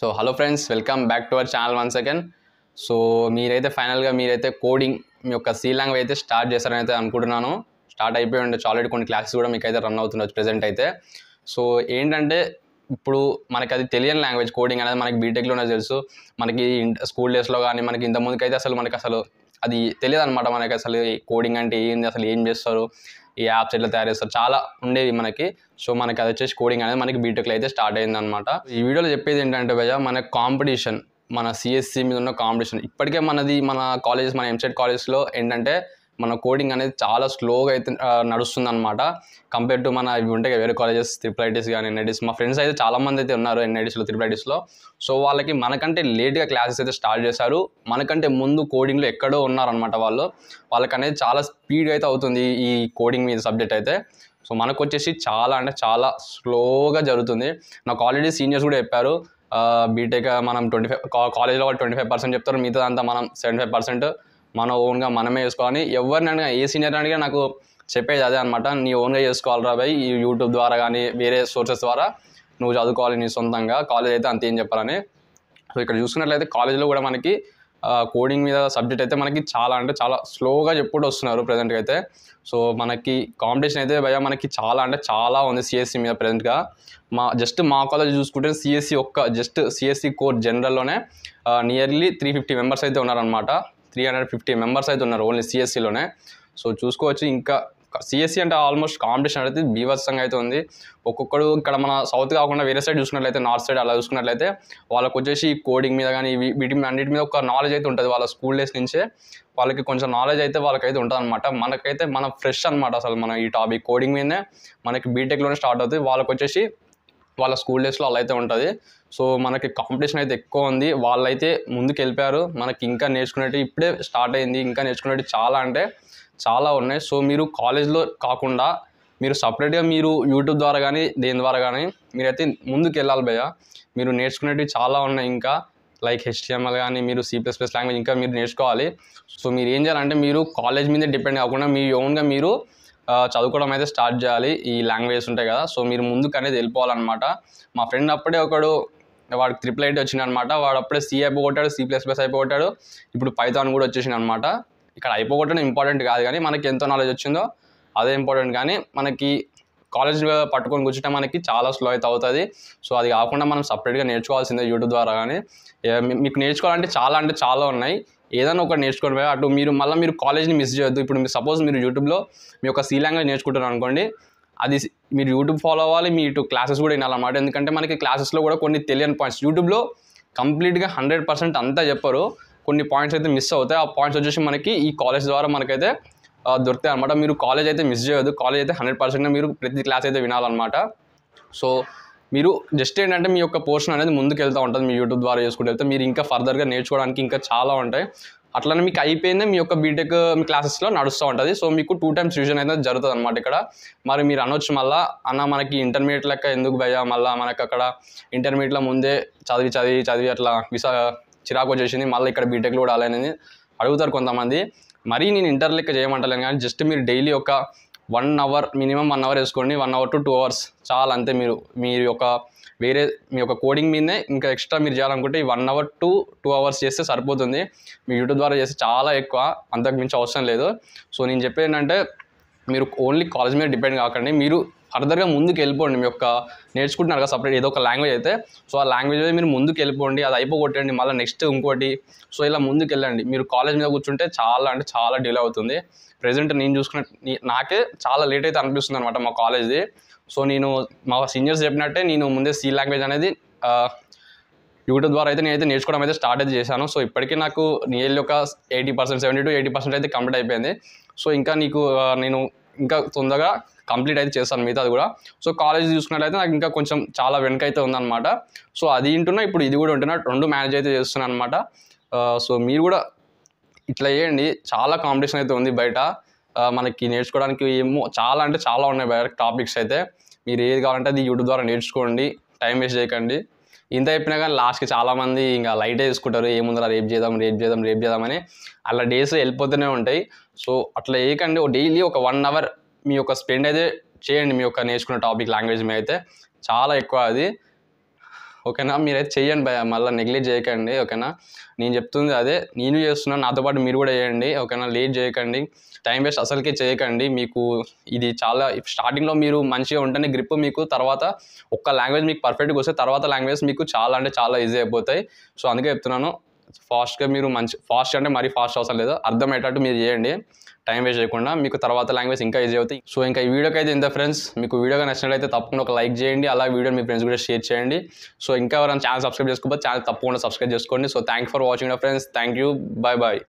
so hello friends welcome back to our channel one second so మీరైతే ఫైనల్గా మీరైతే coding మీ యొక్క సీ లాంగ్వేజ్ అయితే స్టార్ట్ చేస్తారని అయితే అనుకుంటున్నాను స్టార్ట్ అయిపోయి ఉండే ఆల్రెడీ కొన్ని క్లాసెస్ కూడా మీకు అయితే రన్ అవుతుండొచ్చు ప్రజెంట్ అయితే సో ఏంటంటే ఇప్పుడు మనకి అది తెలియని లాంగ్వేజ్ కోడింగ్ అనేది మనకి బీటెక్లోనే తెలుసు మనకి స్కూల్ డేస్లో కానీ మనకి ఇంతకుముందుకైతే అసలు మనకి అసలు అది తెలియదు అనమాట మనకి అసలు కోడింగ్ అంటే ఏంది అసలు ఏం చేస్తారు ఈ యాప్స్ ఎట్లా తయారు చేస్తారు చాలా ఉండేవి మనకి సో మనకి అది వచ్చేసి కోడింగ్ అనేది మనకి బీటెక్లో అయితే స్టార్ట్ అయింది అనమాట ఈ వీడియోలో చెప్పేది ఏంటంటే భయ మన కాంపిటీషన్ మన సిఎస్సి మీద ఉన్న కాంపిటీషన్ ఇప్పటికే మనది మన కాలేజెస్ మన ఎంసెట్ కాలేజెస్లో ఏంటంటే మన కోడింగ్ అనేది చాలా స్లోగా అయితే నడుస్తుంది అనమాట కంపేర్ టు మన ఇవి ఉంటాయి వేరే కాలేజెస్ త్రిప్లైటిస్ కానీ ఎన్ఐటీస్ మా ఫ్రెండ్స్ అయితే చాలామంది అయితే ఉన్నారు ఎన్ఐటీస్లో ఐటీస్లో సో వాళ్ళకి మనకంటే లేట్గా క్లాసెస్ అయితే స్టార్ట్ చేశారు మనకంటే ముందు కోడింగ్లో ఎక్కడో ఉన్నారనమాట వాళ్ళు వాళ్ళకనేది చాలా స్పీడ్గా అయితే అవుతుంది ఈ కోడింగ్ మీద సబ్జెక్ట్ అయితే సో మనకు వచ్చేసి చాలా అంటే చాలా స్లోగా జరుగుతుంది నాకు ఆల్రెడీ సీనియర్స్ కూడా చెప్పారు బీటెక్ మనం ట్వంటీ ఫైవ్ కాలేజ్లో వాళ్ళు ట్వంటీ ఫైవ్ పర్సెంట్ చెప్తారు మిగతా అంతా మనం సెవెంటీ ఫైవ్ పర్సెంట్ మన ఓన్గా మనమే చేసుకోవాలని ఎవరిని అడిగినా ఏ సీనియర్ అడిగినా నాకు చెప్పేది అదే అనమాట నీ ఓన్గా చేసుకోవాలిరా భయ్ ఈ యూట్యూబ్ ద్వారా కానీ వేరే సోర్సెస్ ద్వారా నువ్వు చదువుకోవాలి నీ సొంతంగా కాలేజ్ అయితే అంతేం చెప్పాలని సో ఇక్కడ చూసుకున్నట్లయితే కాలేజీలో కూడా మనకి కోడింగ్ మీద సబ్జెక్ట్ అయితే మనకి చాలా అంటే చాలా స్లోగా చెప్పుడు వస్తున్నారు ప్రజెంట్గా అయితే సో మనకి కాంపిటీషన్ అయితే భయ మనకి చాలా అంటే చాలా ఉంది సిఎస్సి మీద ప్రజెంట్గా మా జస్ట్ మా కాలేజ్ చూసుకుంటే సిఎస్సి ఒక్క జస్ట్ సిఎస్సి కోర్ జనరల్లోనే నియర్లీ త్రీ ఫిఫ్టీ మెంబర్స్ అయితే ఉన్నారనమాట త్రీ హండ్రెడ్ ఫిఫ్టీ మెంబర్స్ అయితే ఉన్నారు ఓన్లీ సిఎస్సిలోనే సో చూసుకోవచ్చు ఇంకా సిఎస్సి అంటే ఆల్మోస్ట్ కాంపిటీషన్ అయితే బీభత్సంగా అయితే ఉంది ఒక్కొక్కడు ఇక్కడ మన సౌత్ కాకుండా వేరే సైడ్ చూసుకున్నట్లయితే నార్త్ సైడ్ అలా చూసుకున్నట్లయితే వాళ్ళకి వచ్చేసి కోడింగ్ మీద కానీ వీటి అన్నిటి మీద ఒక నాలెడ్జ్ అయితే ఉంటుంది వాళ్ళ స్కూల్ డేస్ నుంచే వాళ్ళకి కొంచెం నాలెడ్జ్ అయితే వాళ్ళకైతే ఉంటుంది అనమాట మనకైతే మనం ఫ్రెష్ అనమాట అసలు మన ఈ టాపిక్ కోడింగ్ మీదనే మనకి బీటెక్లోనే స్టార్ట్ అవుతుంది వాళ్ళకి వచ్చేసి వాళ్ళ స్కూల్ డేస్లో అలా అయితే ఉంటుంది సో మనకి కాంపిటీషన్ అయితే ఎక్కువ ఉంది వాళ్ళైతే ముందుకు వెళ్ళిపోయారు మనకి ఇంకా నేర్చుకునేవి ఇప్పుడే స్టార్ట్ అయింది ఇంకా నేర్చుకునేవి చాలా అంటే చాలా ఉన్నాయి సో మీరు కాలేజ్లో కాకుండా మీరు సపరేట్గా మీరు యూట్యూబ్ ద్వారా కానీ దేని ద్వారా కానీ మీరైతే ముందుకు వెళ్ళాలి భయ్య మీరు నేర్చుకునేవి చాలా ఉన్నాయి ఇంకా లైక్ హెచ్టిఎంఎల్ కానీ మీరు సి ప్లస్ ప్లస్ లాంగ్వేజ్ ఇంకా మీరు నేర్చుకోవాలి సో మీరు ఏం చేయాలంటే మీరు కాలేజ్ మీదే డిపెండ్ కాకుండా మీ ఓన్గా మీరు చదువుకోవడం అయితే స్టార్ట్ చేయాలి ఈ లాంగ్వేజ్ ఉంటాయి కదా సో మీరు ముందుకు అనేది వెళ్ళిపోవాలన్నమాట మా ఫ్రెండ్ అప్పుడే ఒకడు వాడికి ట్రిపుల్ ఐటీ వచ్చింది అనమాట వాడు అప్పుడే సి అయిపోగొట్టాడు సి ప్లస్ ప్లస్ అయిపోగొట్టాడు ఇప్పుడు పైథాన్ కూడా వచ్చేసింది అనమాట ఇక్కడ అయిపోగొట్టడం ఇంపార్టెంట్ కాదు కానీ మనకి ఎంతో నాలెడ్జ్ వచ్చిందో అదే ఇంపార్టెంట్ కానీ మనకి కాలేజ్ పట్టుకొని కూర్చుంటే మనకి చాలా స్లో అయితే అవుతుంది సో అది కాకుండా మనం సపరేట్గా నేర్చుకోవాల్సిందే యూట్యూబ్ ద్వారా కానీ మీకు నేర్చుకోవాలంటే చాలా అంటే చాలా ఉన్నాయి ఏదైనా ఒకటి నేర్చుకోవడం అటు మీరు మళ్ళీ మీరు కాలేజ్ని మిస్ చేయొద్దు ఇప్పుడు మీరు సపోజ్ మీరు యూట్యూబ్లో మీ యొక్క సీ లాంగ్వేజ్ నేర్చుకుంటారు అనుకోండి అది మీరు యూట్యూబ్ ఫాలో అవ్వాలి మీ ఇటు క్లాసెస్ కూడా వినాలన్నమాట ఎందుకంటే మనకి క్లాసెస్లో కూడా కొన్ని తెలియని పాయింట్స్ యూట్యూబ్లో కంప్లీట్గా హండ్రెడ్ పర్సెంట్ అంతా చెప్పరు కొన్ని పాయింట్స్ అయితే మిస్ అవుతాయి ఆ పాయింట్స్ వచ్చేసి మనకి ఈ కాలేజ్ ద్వారా మనకైతే దొరుకుతాయి అనమాట మీరు కాలేజ్ అయితే మిస్ చేయొద్దు కాలేజ్ అయితే హండ్రెడ్ పర్సెంట్గా మీరు ప్రతి క్లాస్ అయితే వినాలన్నమాట సో మీరు జస్ట్ ఏంటంటే మీ యొక్క పోర్షన్ అనేది ముందుకు వెళ్తూ ఉంటుంది మీ యూట్యూబ్ ద్వారా చేసుకుంటూ వెళ్తే మీరు ఇంకా ఫర్దర్గా నేర్చుకోవడానికి ఇంకా చాలా ఉంటాయి అట్లనే మీకు అయిపోయిందే మీ యొక్క బీటెక్ మీ క్లాసెస్లో నడుస్తూ ఉంటుంది సో మీకు టూ టైమ్స్ రివిజన్ అయితే జరుగుతుంది అనమాట ఇక్కడ మరి మీరు అనొచ్చు మళ్ళీ అన్న మనకి ఇంటర్మీడియట్ లెక్క ఎందుకు భయ మళ్ళీ మనకు అక్కడ ఇంటర్మీడియట్లో ముందే చదివి చదివి చదివి అట్లా విసా చిరాకు వచ్చేసింది మళ్ళీ ఇక్కడ బీటెక్లో కూడా అలానేది అడుగుతారు కొంతమంది మరీ నేను ఇంటర్ లెక్క చేయమంటలేను కానీ జస్ట్ మీరు డైలీ ఒక one hour minimum one hour వేసుకోండి one hour to two hours చాలా అంతే మీరు మీ యొక్క వేరే మీ యొక్క కోడింగ్ మీదే ఇంకా ఎక్స్ట్రా మీరు చేయాలనుకుంటే ఈ one hour to two hours చేస్తే సరిపోతుంది మీ యూట్యూబ్ ద్వారా చేస్తే చాలా ఎక్కువ అంతకు మించి అవసరం లేదు సో నేను చెప్పేది ఏంటంటే మీరు ఓన్లీ కాలేజ్ మీద డిపెండ్ కాకండి మీరు ఫర్దర్గా ముందుకు వెళ్ళిపోండి మీ యొక్క నేర్చుకుంటున్నారు కదా సపరేట్ ఏదో ఒక లాంగ్వేజ్ అయితే సో ఆ లాంగ్వేజ్ మీరు ముందుకు వెళ్ళిపోండి అది అయిపోగొట్టండి మళ్ళీ నెక్స్ట్ ఇంకోటి సో ఇలా ముందుకు వెళ్ళండి మీరు కాలేజ్ మీద కూర్చుంటే చాలా అంటే చాలా డిలే అవుతుంది ప్రజెంట్ నేను చూసుకున్న నాకే చాలా లేట్ అయితే అనిపిస్తుంది అనమాట మా కాలేజ్ది సో నేను మా సీనియర్స్ చెప్పినట్టే నేను ముందే సీ లాంగ్వేజ్ అనేది యూట్యూబ్ ద్వారా అయితే నేనైతే నేర్చుకోవడం అయితే స్టార్ట్ అయితే చేశాను సో ఇప్పటికీ నాకు నియర్లీ ఒక eighty percent seventy to eighty percent అయితే కంప్లీట్ అయిపోయింది సో ఇంకా నీకు నేను ఇంకా తొందరగా కంప్లీట్ అయితే చేస్తాను మిగతా అది కూడా సో కాలేజ్ చూసుకున్నట్లయితే నాకు ఇంకా కొంచెం చాలా వెనక అయితే ఉందన్నమాట సో అది వింటున్నా ఇప్పుడు ఇది కూడా ఉంటున్నా రెండు మేనేజ్ అయితే చేస్తున్నాను అనమాట సో మీరు కూడా ఇట్లా చేయండి చాలా కాంపిటీషన్ అయితే ఉంది బయట మనకి నేర్చుకోవడానికి ఏమో చాలా అంటే చాలా ఉన్నాయి బయట టాపిక్స్ అయితే మీరు ఏది కావాలంటే అది యూట్యూబ్ ద్వారా నేర్చుకోండి టైం వేస్ట్ చేయకండి ఇంత చెప్పినా కానీ లాస్ట్కి చాలామంది ఇంకా లైట్ వేసుకుంటారు ఏముందా రేపు చేద్దాం రేపు చేద్దాం రేపు చేద్దామని అలా డేస్ వెళ్ళిపోతూనే ఉంటాయి సో అట్లా వేయకండి డైలీ ఒక వన్ అవర్ మీ యొక్క స్పెండ్ అయితే చేయండి మీ యొక్క నేర్చుకున్న టాపిక్ లాంగ్వేజ్ మీద అయితే చాలా ఎక్కువ అది ఓకేనా మీరైతే చెయ్యండి భయ మళ్ళీ నెగ్లెక్ట్ చేయకండి ఓకేనా నేను చెప్తుంది అదే నేను చేస్తున్నాను నాతో పాటు మీరు కూడా చేయండి ఓకేనా లేట్ చేయకండి టైం వేస్ట్ అసలుకే చేయకండి మీకు ఇది చాలా స్టార్టింగ్లో మీరు మంచిగా ఉంటేనే గ్రిప్ మీకు తర్వాత ఒక్క లాంగ్వేజ్ మీకు పర్ఫెక్ట్గా వస్తే తర్వాత లాంగ్వేజ్ మీకు చాలా అంటే చాలా ఈజీ అయిపోతాయి సో అందుకే చెప్తున్నాను ఫాస్ట్గా మీరు మంచి ఫాస్ట్ అంటే మరీ ఫాస్ట్ అవసరం లేదు అర్థమయ్యేటట్టు మీరు చేయండి టైం వేస్ట్ చేయకుండా మీకు తర్వాత లాంగ్వేజ్ ఇంకా ఈజీ అవుతాయి సో ఇంకా ఈ వీడియోకి అయితే ఇంత ఫ్రెండ్స్ మీకు వీడియోగా నచ్చినట్లయితే తప్పకుండా ఒక లైక్ చేయండి అలా వీడియో మీ ఫ్రెండ్స్ కూడా షేర్ చేయండి సో ఇంకా ఎవరైనా ఛానల్ సబ్స్క్రైబ్ చేసుకోబోతే ఛానల్ తప్పకుండా సబ్స్క్రైబ్ చేసుకోండి so thank for watching friends thank you bye bye